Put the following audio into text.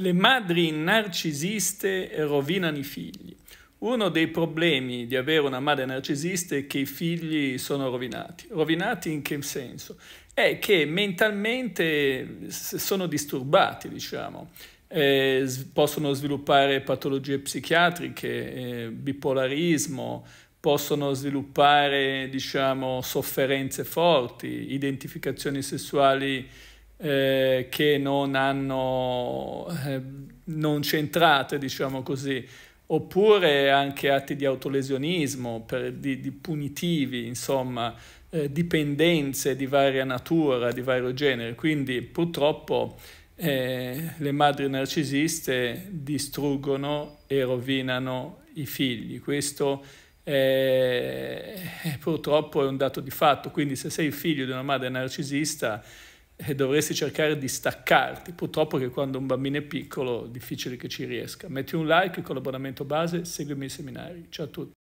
Le madri narcisiste rovinano i figli. Uno dei problemi di avere una madre narcisista è che i figli sono rovinati. Rovinati in che senso? È che mentalmente sono disturbati, diciamo. Eh, possono sviluppare patologie psichiatriche, eh, bipolarismo, possono sviluppare diciamo, sofferenze forti, identificazioni sessuali eh, che non hanno eh, non centrate, diciamo così, oppure anche atti di autolesionismo, per, di, di, punitivi, insomma, eh, dipendenze di varia natura, di vario genere. Quindi purtroppo eh, le madri narcisiste distruggono e rovinano i figli. Questo è, purtroppo è un dato di fatto. Quindi se sei figlio di una madre narcisista, e dovresti cercare di staccarti. Purtroppo che quando un bambino è piccolo è difficile che ci riesca. Metti un like, con l'abbonamento base, seguimi ai seminari. Ciao a tutti.